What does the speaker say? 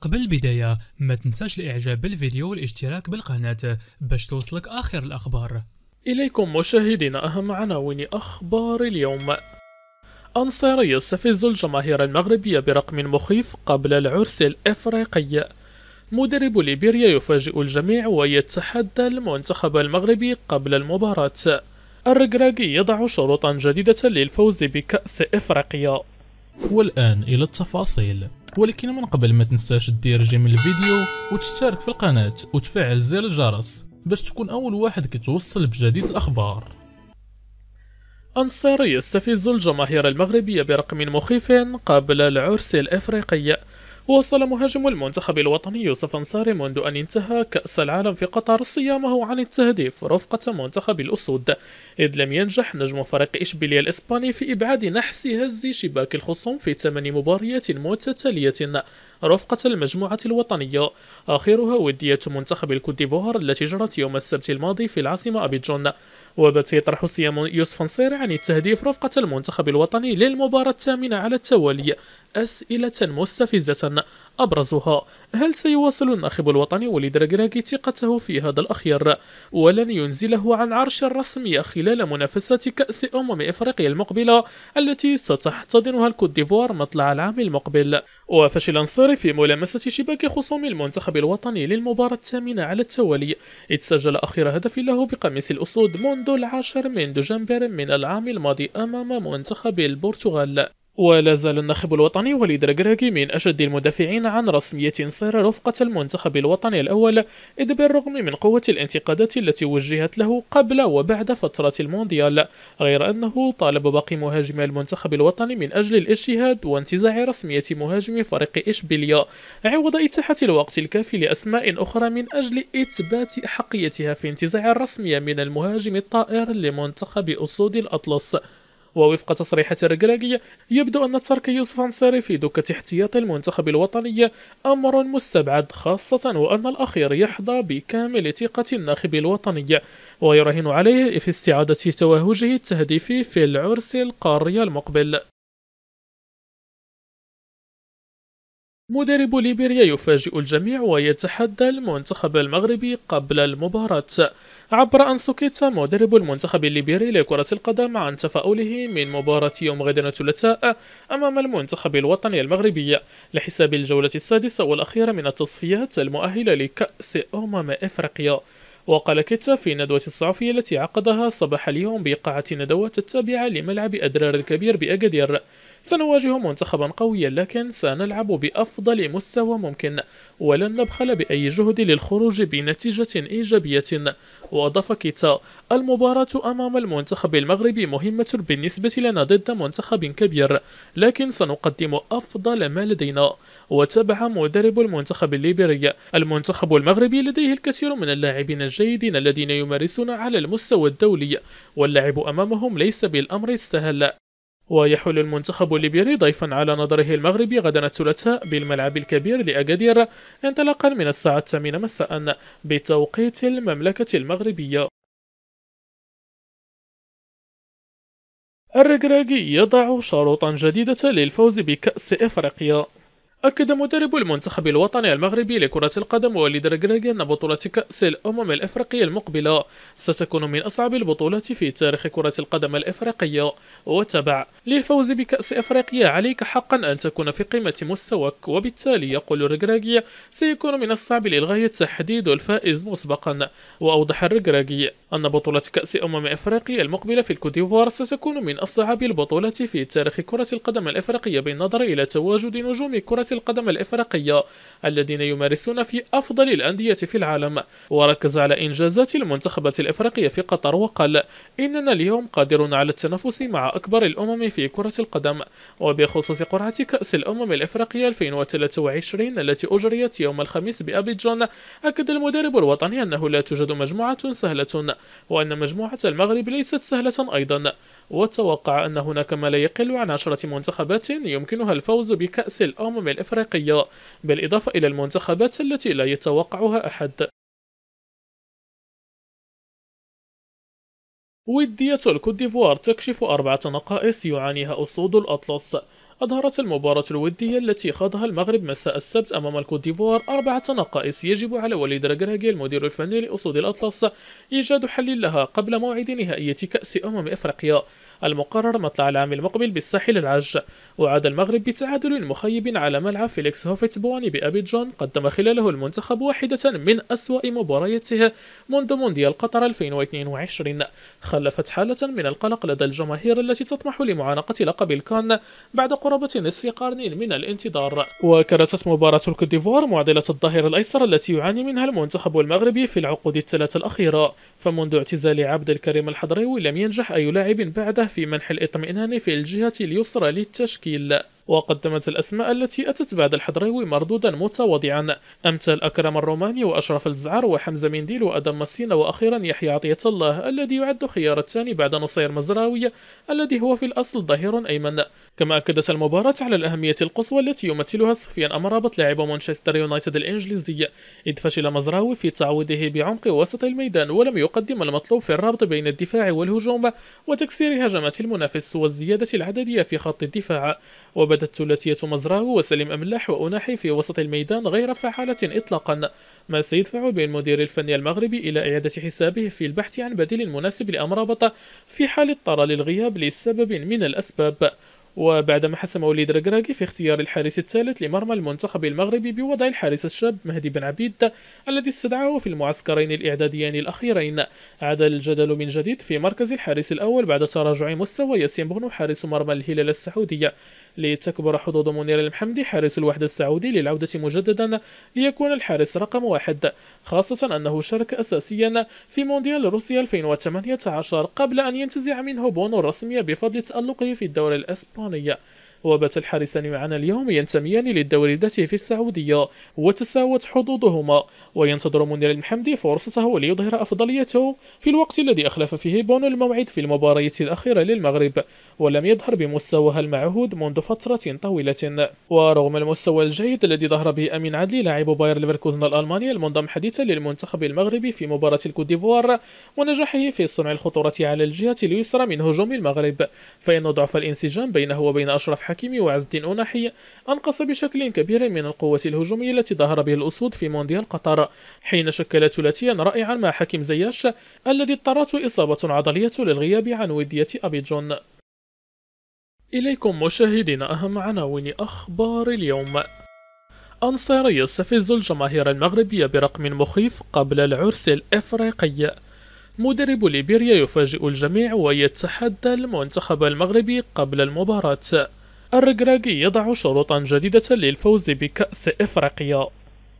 قبل البداية ما تنساش الاعجاب بالفيديو والاشتراك بالقناة باش توصلك اخر الاخبار اليكم مشاهدينا اهم عناوين اخبار اليوم أنصاري يستفز الجماهير المغربية برقم مخيف قبل العرس الإفريقي مدرب ليبيريا يفاجئ الجميع ويتحدى المنتخب المغربي قبل المباراة الركراكي يضع شروطا جديدة للفوز بكأس إفريقيا والآن إلى التفاصيل ولكن من قبل ما تنساش دير جيم الفيديو وتشترك في القناة وتفعل زر الجرس باش تكون أول واحد كتوصل بجديد الأخبار أنصاري يستفز الجماهير المغربية برقم مخيف قبل العرس الإفريقي وصل مهاجم المنتخب الوطني يوسف انصاري منذ أن انتهى كأس العالم في قطر صيامه عن التهديف رفقة منتخب الأسود إذ لم ينجح نجم فريق اشبيليا الإسباني في إبعاد نحس هز شباك الخصوم في ثمان مباريات متتالية رفقة المجموعة الوطنية آخرها ودية منتخب الكوت ديفوار التي جرت يوم السبت الماضي في العاصمة أبيجون وبات يطرح حسيم يوسف نصير عن التهديف رفقة المنتخب الوطني للمباراة الثامنة على التوالي أسئلة مستفزة أبرزها هل سيواصل الناخب الوطني وليد راكراكي ثقته في هذا الأخير ولن ينزله عن عرش الرسمية خلال منافسة كأس أمم إفريقيا المقبلة التي ستحتضنها الكوت ديفوار مطلع العام المقبل وفشل أنصاري في ملامسة شباك خصوم المنتخب الوطني للمباراة الثامنة على التوالي إذ سجل أخير هدف له بقميص الأسود مون منذ العاشر من دجنبر من العام الماضي أمام منتخب البرتغال ولا زال الناخب الوطني وليد ركراكي من أشد المدافعين عن رسمية انصار رفقة المنتخب الوطني الأول إذ بالرغم من قوة الانتقادات التي وجهت له قبل وبعد فترة المونديال غير أنه طالب باقي مهاجمي المنتخب الوطني من أجل الاجتهاد وانتزاع رسمية مهاجم فريق إشبيلية عوض إتاحة الوقت الكافي لأسماء أخرى من أجل إثبات أحقيتها في انتزاع الرسمية من المهاجم الطائر لمنتخب أسود الأطلس ووفق تصريحات الركراكي يبدو أن ترك يوسف أنصاري في دكة احتياط المنتخب الوطني أمر مستبعد خاصة وأن الأخير يحظى بكامل ثقة الناخب الوطني ويراهن عليه في استعادة توهجه التهديفي في العرس القاري المقبل مدرب ليبيريا يفاجئ الجميع ويتحدى المنتخب المغربي قبل المباراة عبر أن سكيت مدرب المنتخب الليبيري لكرة القدم عن تفاؤله من مباراة يوم غد الثلاثاء أمام المنتخب الوطني المغربي لحساب الجولة السادسة والأخيرة من التصفيات المؤهلة لكأس أمم إفريقيا وقال كيتا في ندوة الصحفية التي عقدها صباح اليوم بقاعة ندوات التابعة لملعب أدرار الكبير بأكادير سنواجه منتخبا قويا لكن سنلعب بأفضل مستوى ممكن ولن نبخل بأي جهد للخروج بنتيجة إيجابية وأضاف كيتا المباراة أمام المنتخب المغربي مهمة بالنسبة لنا ضد منتخب كبير لكن سنقدم أفضل ما لدينا وتابع مدرب المنتخب الليبري المنتخب المغربي لديه الكثير من اللاعبين الجيدين الذين يمارسون على المستوى الدولي واللعب أمامهم ليس بالأمر السهل ويحل المنتخب الليبيري ضيفا على نظره المغربي غدا الثلاثاء بالملعب الكبير لأكادير انطلاقا من الساعة الثامنة مساء بتوقيت المملكة المغربية الركراكي يضع شروطا جديدة للفوز بكأس إفريقيا أكد مدرب المنتخب الوطني المغربي لكرة القدم وليد ركراكي أن بطولة كأس الأمم الأفريقية المقبلة ستكون من أصعب البطولات في تاريخ كرة القدم الأفريقية وتبع للفوز بكأس أفريقيا عليك حقا أن تكون في قمة مستواك وبالتالي يقول ركراكي سيكون من الصعب للغاية تحديد الفائز مسبقا وأوضح الركراكي أن بطولة كأس أمم أفريقيا المقبلة في الكوديفوار ستكون من أصعب البطولات في تاريخ كرة القدم الأفريقية بالنظر إلى تواجد نجوم كرة كرة القدم الإفريقية الذين يمارسون في أفضل الأندية في العالم وركز على إنجازات المنتخبات الإفريقية في قطر وقال إننا اليوم قادرون على التنافس مع أكبر الأمم في كرة القدم وبخصوص قرعة كأس الأمم الإفريقية 2023 التي أجريت يوم الخميس بأبيجان أكد المدرب الوطني أنه لا توجد مجموعة سهلة وأن مجموعة المغرب ليست سهلة أيضا وتوقع أن هناك ما لا يقل عن عشرة منتخبات يمكنها الفوز بكأس الأمم الإفريقية بالإضافة إلى المنتخبات التي لا يتوقعها أحد ودية الكوت ديفوار تكشف أربعة نقائص يعانيها أسود الأطلس أظهرت المباراة الودية التي خاضها المغرب مساء السبت أمام الكوت ديفوار أربعة نقائص يجب على وليد راكراكي المدير الفني لأسود الأطلس إيجاد حل لها قبل موعد نهائية كأس أمم إفريقيا المقرر مطلع العام المقبل بالساحل العاج وعاد المغرب بتعادل مخيب على ملعب فيليكس هوفيت بواني جون قدم خلاله المنتخب واحدة من أسوأ مبارياته منذ مونديال قطر 2022 خلفت حالة من القلق لدى الجماهير التي تطمح لمعانقة لقب الكان بعد قرابة نصف قرن من الانتظار وكرست مباراة الكوت ديفوار معضلة الظهير الأيسر التي يعاني منها المنتخب المغربي في العقود الثلاثة الأخيرة فمنذ اعتزال عبد الكريم الحضري لم ينجح أي لاعب بعده في منح الاطمئنان في الجهة اليسرى للتشكيل وقدمت الأسماء التي أتت بعد الحضريوي مردودا متواضعا أمثال أكرم الروماني وأشرف الزعار وحمزة منديل وأدم مسينا وأخيرا يحيى عطية الله الذي يعد خيار الثاني بعد نصير مزراوي الذي هو في الأصل ظهير أيمن كما أكدت المباراة على الأهمية القصوى التي يمثلها سفيان أمرابط لاعب مانشستر يونايتد الإنجليزي إذ فشل مزراوي في تعويضه بعمق وسط الميدان ولم يقدم المطلوب في الربط بين الدفاع والهجوم وتكسير هجمات المنافس والزيادة العددية في خط الدفاع وبدأ بدت ثلاثية مزرعه وسليم أملاح وأناحي في وسط الميدان غير فعالة إطلاقا ما سيدفع بالمدير الفني المغربي إلى إعادة حسابه في البحث عن بديل مناسب لأمرابط في حال اضطر للغياب لسبب من الأسباب وبعدما حسم وليد ركراكي في اختيار الحارس الثالث لمرمى المنتخب المغربي بوضع الحارس الشاب مهدي بن عبيد الذي استدعاه في المعسكرين الإعداديين الأخيرين عاد الجدل من جديد في مركز الحارس الأول بعد تراجع مستوى ياسين بونو حارس مرمى الهلال السعودية لتكبر حظوظ منير المحمدي حارس الوحدة السعودي للعودة مجددا ليكون الحارس رقم واحد خاصة أنه شارك أساسيا في مونديال روسيا 2018 قبل أن ينتزع منه بونو الرسمية بفضل تألقه في الدوري الإسباني وبات الحارسان معنا اليوم ينتميان للدوري ذاته في السعودية وتساوت حظوظهما وينتظر منير المحمدي فرصته ليظهر أفضليته في الوقت الذي أخلف فيه بونو الموعد في المباراة الأخيرة للمغرب ولم يظهر بمستواها المعهود منذ فترة طويلة ورغم المستوى الجيد الذي ظهر به أمين عدلي لاعب باير ليفركوزن الألماني المنضم حديثا للمنتخب المغربي في مباراة الكوديفوار ونجاحه في صنع الخطورة على الجهة اليسرى من هجوم المغرب فإن ضعف الانسجام بينه وبين أشرف الحكيم وعز الدين أوناحي أنقص بشكل كبير من القوة الهجومية التي ظهر به الأسود في مونديال قطر حين شكل ثلاثيا رائعا مع حكيم زياش الذي اضطرته إصابة عضلية للغياب عن ودية أبيجون إليكم مشاهدينا أهم عناوين أخبار اليوم أنصار يستفز الجماهير المغربية برقم مخيف قبل العرس الإفريقي مدرب ليبيريا يفاجئ الجميع ويتحدى المنتخب المغربي قبل المباراة الركراكي يضع شروطا جديدة للفوز بكأس إفريقيا